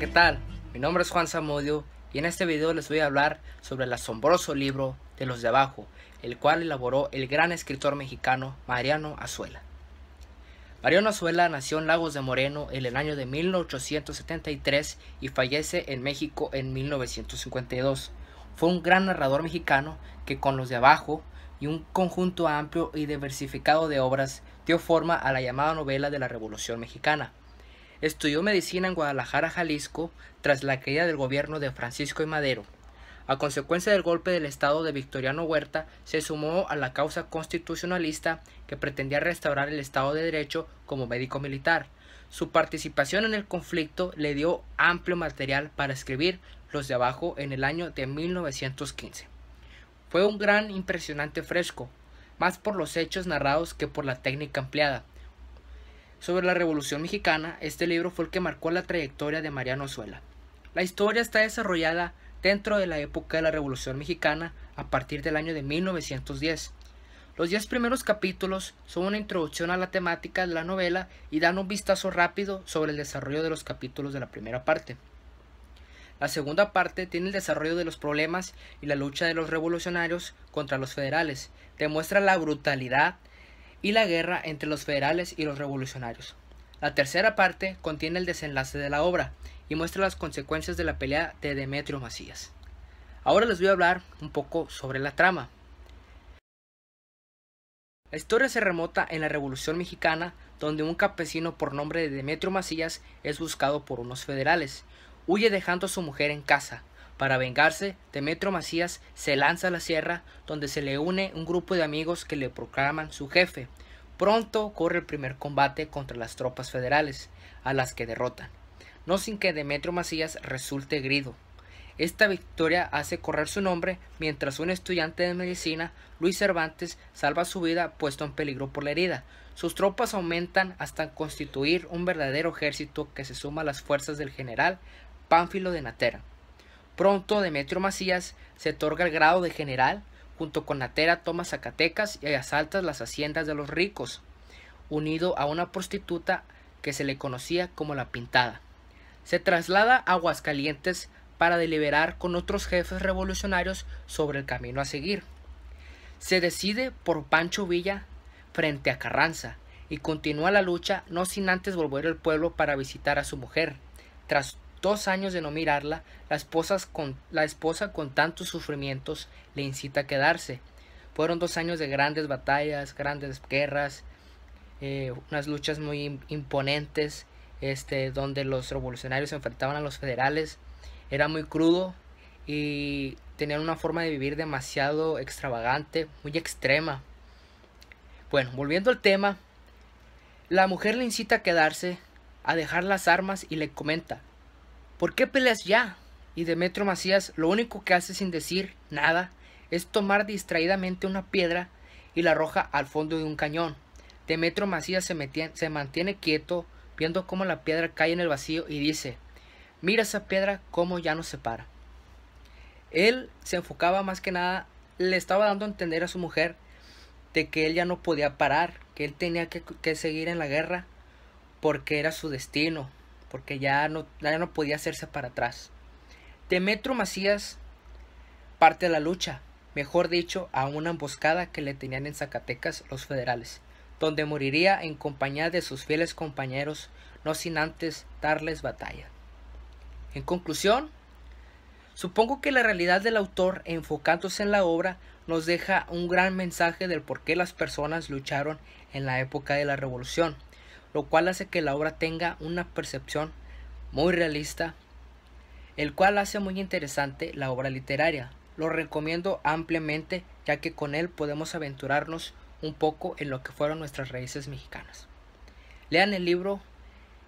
¿qué tal? Mi nombre es Juan Samudio y en este video les voy a hablar sobre el asombroso libro de los de abajo, el cual elaboró el gran escritor mexicano Mariano Azuela. Mariano Azuela nació en Lagos de Moreno en el año de 1873 y fallece en México en 1952. Fue un gran narrador mexicano que con los de abajo y un conjunto amplio y diversificado de obras dio forma a la llamada novela de la Revolución Mexicana Estudió medicina en Guadalajara, Jalisco, tras la caída del gobierno de Francisco y Madero. A consecuencia del golpe del Estado de Victoriano Huerta, se sumó a la causa constitucionalista que pretendía restaurar el Estado de Derecho como médico militar. Su participación en el conflicto le dio amplio material para escribir Los de abajo en el año de 1915. Fue un gran impresionante fresco, más por los hechos narrados que por la técnica ampliada sobre la Revolución Mexicana, este libro fue el que marcó la trayectoria de Mariano Azuela. La historia está desarrollada dentro de la época de la Revolución Mexicana a partir del año de 1910. Los diez primeros capítulos son una introducción a la temática de la novela y dan un vistazo rápido sobre el desarrollo de los capítulos de la primera parte. La segunda parte tiene el desarrollo de los problemas y la lucha de los revolucionarios contra los federales. Demuestra la brutalidad y la guerra entre los federales y los revolucionarios. La tercera parte contiene el desenlace de la obra y muestra las consecuencias de la pelea de Demetrio Macías. Ahora les voy a hablar un poco sobre la trama. La historia se remota en la Revolución Mexicana, donde un campesino por nombre de Demetrio Macías es buscado por unos federales. Huye dejando a su mujer en casa, para vengarse, Demetrio Macías se lanza a la sierra, donde se le une un grupo de amigos que le proclaman su jefe. Pronto corre el primer combate contra las tropas federales, a las que derrotan, no sin que Demetrio Macías resulte herido. Esta victoria hace correr su nombre mientras un estudiante de medicina, Luis Cervantes, salva su vida puesto en peligro por la herida. Sus tropas aumentan hasta constituir un verdadero ejército que se suma a las fuerzas del general Pánfilo de Natera. Pronto Demetrio Macías se otorga el grado de general, junto con Natera toma Zacatecas y asalta las haciendas de los ricos, unido a una prostituta que se le conocía como la Pintada. Se traslada a Aguascalientes para deliberar con otros jefes revolucionarios sobre el camino a seguir. Se decide por Pancho Villa frente a Carranza y continúa la lucha no sin antes volver al pueblo para visitar a su mujer, tras dos años de no mirarla, la esposa, con, la esposa con tantos sufrimientos le incita a quedarse. Fueron dos años de grandes batallas, grandes guerras, eh, unas luchas muy imponentes, este, donde los revolucionarios se enfrentaban a los federales. Era muy crudo y tenían una forma de vivir demasiado extravagante, muy extrema. Bueno, volviendo al tema, la mujer le incita a quedarse, a dejar las armas y le comenta, ¿Por qué peleas ya? Y Demetrio Macías lo único que hace sin decir nada es tomar distraídamente una piedra y la arroja al fondo de un cañón. Demetrio Macías se, mantiene quieto viendo cómo la piedra cae en el vacío y dice, mira esa piedra cómo ya no se para. Él se enfocaba más que nada, le estaba dando a entender a su mujer de que él ya no podía parar, que él tenía que seguir en la guerra porque era su destino, porque ya no, ya no podía hacerse para atrás. Demetro Macías parte a la lucha, mejor dicho, a una emboscada que le tenían en Zacatecas los federales, donde moriría en compañía de sus fieles compañeros, no sin antes darles batalla. En conclusión, supongo que la realidad del autor, enfocándose en la obra, nos deja un gran mensaje del por qué las personas lucharon en la época de la revolución lo cual hace que la obra tenga una percepción muy realista, el cual hace muy interesante la obra literaria. Lo recomiendo ampliamente ya que con él podemos aventurarnos un poco en lo que fueron nuestras raíces mexicanas. Lean el libro,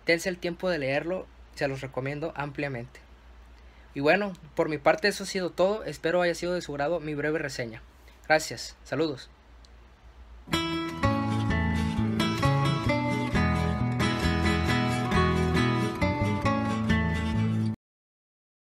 dense el tiempo de leerlo, se los recomiendo ampliamente. Y bueno, por mi parte eso ha sido todo, espero haya sido de su grado mi breve reseña. Gracias, saludos.